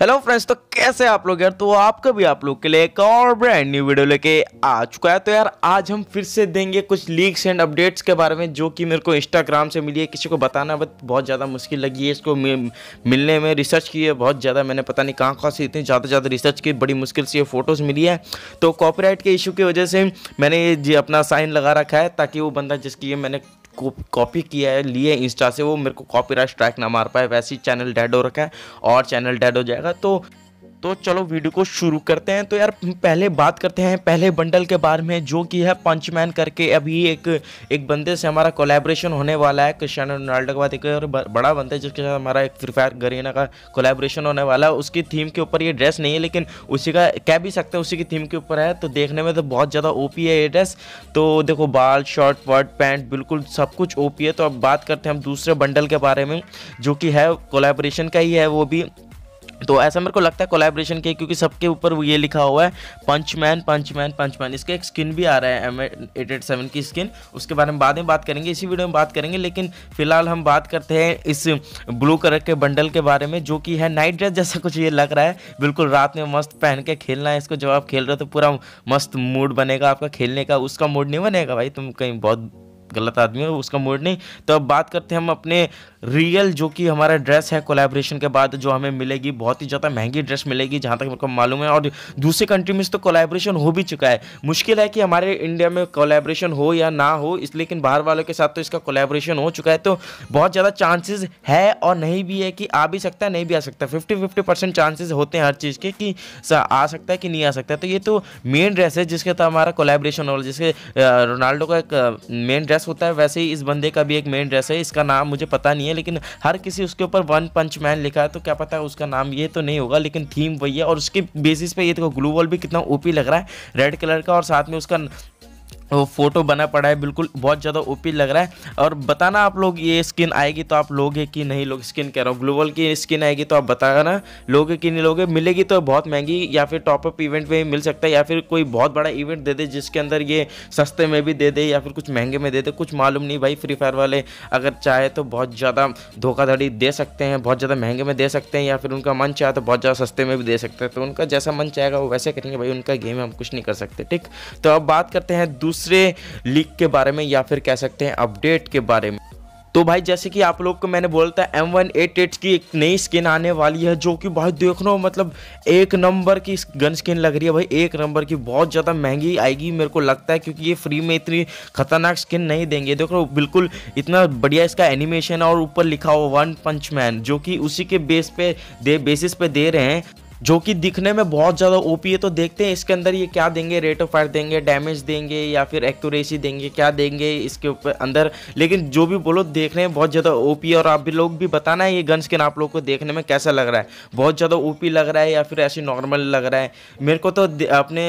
hello friends तो कैसे आप लोग यार तो आपका भी आप लोग के लिए एक और ब्रांड न्यू वीडियो लेके आ चुका है तो यार आज हम फिर से देंगे कुछ लीक्स एंड अपडेट्स के बारे में जो कि मेरे को इंस्टाग्राम से मिली है किसी को बताना बट बहुत ज़्यादा मुश्किल लगी है इसको मिलने में रिसर्च की है बहुत ज़्यादा मैंने पता नहीं कहाँ कहाँ से इतनी ज़्यादा ज़्यादा रिसर्च की बड़ी मुश्किल से ये फ़ोटोज़ मिली है तो कॉपीराइट के इशू की वजह से मैंने ये अपना साइन लगा रखा है ताकि वो बंदा जिसकी ये मैंने कॉपी किया है लिए इंस्टा से वो मेरे को कॉपीराइट स्ट्राइक ना मार पाए वैसे ही चैनल डेड हो रखा है और चैनल डेड हो जाएगा तो तो चलो वीडियो को शुरू करते हैं तो यार पहले बात करते हैं पहले बंडल के बारे में जो कि है पंचमैन करके अभी एक एक बंदे से हमारा कोलैबोरेशन होने वाला है क्रिस्टानो रोनाल्डो के बाद एक और बड़ा बंदा है जिसके साथ हमारा एक फ्री फायर गरीना का कोलैबोरेशन होने वाला है उसकी थीम के ऊपर ये ड्रेस नहीं है लेकिन उसी का कह भी सकते हैं उसी की थीम के ऊपर है तो देखने में तो बहुत ज़्यादा ओ है ये ड्रेस तो देखो बाल शर्ट वर्ट पैंट बिल्कुल सब कुछ ओ है तो अब बात करते हैं हम दूसरे बंडल के बारे में जो कि है कोलैबोरेशन का ही है वो भी तो ऐसा मेरे को लगता है कोलैबोरेशन के क्योंकि सबके ऊपर ये लिखा हुआ है पंचमैन पंचमैन पंचमैन इसके एक स्किन भी आ रहा है एम एट एट सेवन की स्किन उसके बारे में बाद में बात करेंगे इसी वीडियो में बात करेंगे लेकिन फिलहाल हम बात करते हैं इस ब्लू कलर के बंडल के बारे में जो कि है नाइट ड्रेस जैसा कुछ ये लग रहा है बिल्कुल रात में मस्त पहन के खेलना है इसको जब आप खेल रहे हो तो पूरा मस्त मूड बनेगा आपका खेलने का उसका मूड नहीं बनेगा भाई तुम कहीं बहुत गलत आदमी हो उसका मूड नहीं तो अब बात करते हैं हम अपने रियल जो कि हमारा ड्रेस है कोलैबोरेशन के बाद जो हमें मिलेगी बहुत ही ज़्यादा महंगी ड्रेस मिलेगी जहाँ तक मेरे को मालूम है और दूसरे कंट्री में तो कोलेब्रेशन हो भी चुका है मुश्किल है कि हमारे इंडिया में कोलेब्रेशन हो या ना हो इस लेकिन बाहर वालों के साथ तो इसका कोलेब्रेशन हो चुका है तो बहुत ज़्यादा चांसेज है और नहीं भी है कि आ भी सकता है नहीं भी आ सकता फिफ्टी फिफ्टी परसेंट चांसेस होते हैं हर चीज़ के कि आ सकता है कि नहीं आ सकता तो ये तो मेन ड्रेस है जिसके तो हमारा कोलेब्रेशन हो जिसके रोनाल्डो का एक मेन ड्रेस होता है वैसे ही इस बंदे का भी एक मेन ड्रेस है इसका नाम मुझे पता नहीं है लेकिन हर किसी उसके ऊपर वन पंच मैन लिखा है तो क्या पता है उसका नाम ये तो नहीं होगा लेकिन थीम वही है और उसके बेसिस पे ये देखो ग्लू वॉल भी कितना ओपी लग रहा है रेड कलर का और साथ में उसका वो फोटो बना पड़ा है बिल्कुल बहुत ज़्यादा ओपी लग रहा है और बताना आप लोग ये स्किन आएगी तो आप लोगे कि नहीं लोग स्किन कह रहा हूँ ग्लोबल की स्किन आएगी तो आप बताना लोगे कि नहीं लोगे मिलेगी तो बहुत महंगी या फिर टॉपअप इवेंट में मिल सकता है या फिर कोई बहुत बड़ा इवेंट दे दे जिसके अंदर ये सस्ते में भी दे दे या फिर कुछ महंगे में दे दे कुछ मालूम नहीं भाई फ्री फायर वाले अगर चाहे तो बहुत ज़्यादा धोखाधड़ी दे सकते हैं बहुत ज़्यादा महंगे में दे सकते हैं या फिर उनका मन चाहे तो बहुत ज़्यादा सस्ते में भी दे सकते हैं तो उनका जैसा मन चाहेगा वो वैसे करेंगे भाई उनका गेम हम कुछ नहीं कर सकते ठीक तो अब बात करते हैं दूसरे दूसरे लीक के बारे में या फिर कह सकते हैं अपडेट के बारे में तो भाई जैसे कि आप लोग को मैंने बोला था एम वन एट एट की एक नई स्किन आने वाली है जो कि भाई देखना मतलब एक नंबर की गन स्किन लग रही है भाई एक नंबर की बहुत ज़्यादा महंगी आएगी मेरे को लगता है क्योंकि ये फ्री में इतनी खतरनाक स्किन नहीं देंगे देखो बिल्कुल इतना बढ़िया इसका एनिमेशन और ऊपर लिखा हुआ वन पंच मैन जो कि उसी के बेस पे दे बेसिस पे दे रहे हैं जो कि दिखने में बहुत ज़्यादा ओपी है तो देखते हैं इसके अंदर ये क्या देंगे रेट ऑफ फायर देंगे डैमेज देंगे या फिर एक्यूरेसी देंगे क्या देंगे इसके ऊपर अंदर लेकिन जो भी बोलो देखने में बहुत ज़्यादा ओपी है और आप भी लोग भी बताना है ये गन स्किन आप लोग को देखने में कैसा लग रहा है बहुत ज़्यादा ओ लग रहा है या फिर ऐसे नॉर्मल लग रहा है मेरे को तो अपने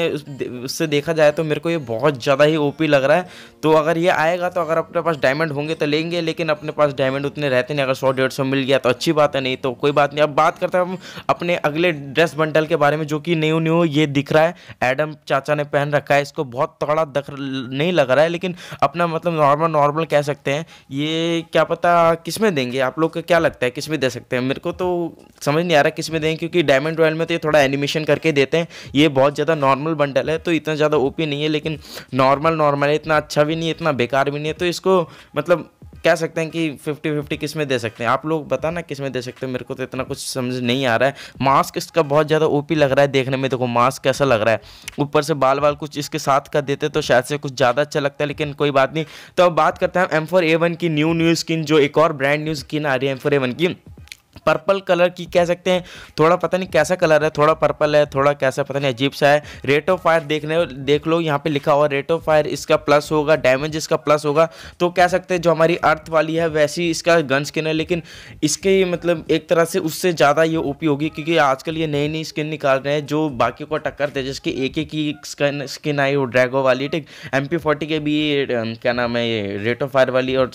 उससे देखा जाए तो मेरे को ये बहुत ज़्यादा ही ओ लग रहा है तो अगर ये आएगा तो अगर अपने पास डायमंड होंगे तो लेंगे लेकिन अपने पास डायमंड उतने रहते नहीं अगर सौ डेढ़ मिल गया तो अच्छी बात है नहीं तो कोई बात नहीं अब बात करते हैं हम अपने अगले ड्रेस बंडल के बारे में जो कि न्यू न्यू ये दिख रहा है एडम चाचा ने पहन रखा है इसको बहुत तगड़ा दख नहीं लग रहा है लेकिन अपना मतलब नॉर्मल नॉर्मल कह सकते हैं ये क्या पता किस में देंगे आप लोग को क्या लगता है किस में दे सकते हैं मेरे को तो समझ नहीं आ रहा किस में देंगे क्योंकि डायमंड रॉयल में तो ये थोड़ा एनिमेशन करके देते हैं ये बहुत ज़्यादा नॉर्मल बंडल है तो इतना ज़्यादा ओपी नहीं है लेकिन नॉर्मल नॉर्मल है इतना अच्छा भी नहीं है इतना बेकार भी नहीं है तो इसको मतलब कह सकते हैं कि फिफ्टी फिफ्टी किस में दे सकते हैं आप लोग बताना किस में दे सकते हैं मेरे को तो इतना कुछ समझ नहीं आ रहा है मास्क इसका बहुत ज़्यादा ओपी लग रहा है देखने में देखो मास्क कैसा लग रहा है ऊपर से बाल बाल कुछ इसके साथ का देते तो शायद से कुछ ज़्यादा अच्छा लगता है लेकिन कोई बात नहीं तो अब बात करते हैं एम फोर की न्यू न्यू स्किन जो एक और ब्रांड न्यू स्किन आ रही है एम फोर की पर्पल कलर की कह सकते हैं थोड़ा पता नहीं कैसा कलर है थोड़ा पर्पल है थोड़ा कैसा पता नहीं अजीब सा है रेट ऑफ फायर देखने देख लो यहाँ पे लिखा हुआ रेट ऑफ फायर इसका प्लस होगा डैमेज इसका प्लस होगा तो कह सकते हैं जो हमारी अर्थ वाली है वैसी इसका गन स्किन है लेकिन इसके मतलब एक तरह से उससे ज़्यादा ये ओपी होगी क्योंकि आजकल ये नई नई स्किन निकाल रहे हैं जो बाकी को टक्कर दे जिसकी एक एक ही स्किन स्किन आई हो ड्रैगो वाली ठीक एम पी फोर्टी के भी क्या नाम है ये रेट ऑफ फायर वाली और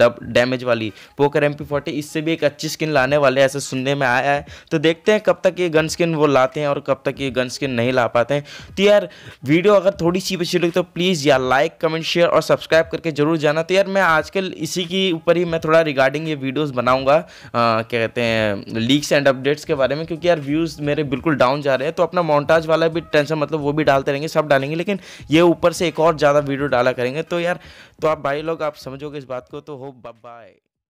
डब डैमेज वाली पोकर एम पी फोर्टी इससे भी एक अच्छी स्किन लाने वाले ऐसे सुनने में आया है तो देखते हैं कब तक ये गन स्किन वो लाते हैं और कब तक ये गन स्किन नहीं ला पाते हैं तो यार वीडियो अगर थोड़ी सी अच्छी लगी तो प्लीज़ यार लाइक कमेंट शेयर और सब्सक्राइब करके जरूर जाना तो यार मैं आजकल इसी के ऊपर ही मैं थोड़ा रिगार्डिंग ये वीडियोज़ बनाऊंगा क्या कहते हैं लीक्स एंड अपडेट्स के बारे में क्योंकि यार व्यूज़ मेरे बिल्कुल डाउन जा रहे हैं तो अपना मोन्टाज वाला भी टेंशन मतलब वो भी डालते रहेंगे सब डालेंगे लेकिन ये ऊपर से एक और ज़्यादा वीडियो डाला करेंगे तो यार तो आप भाई लोग आप समझोगे इस बात को तो हो बाय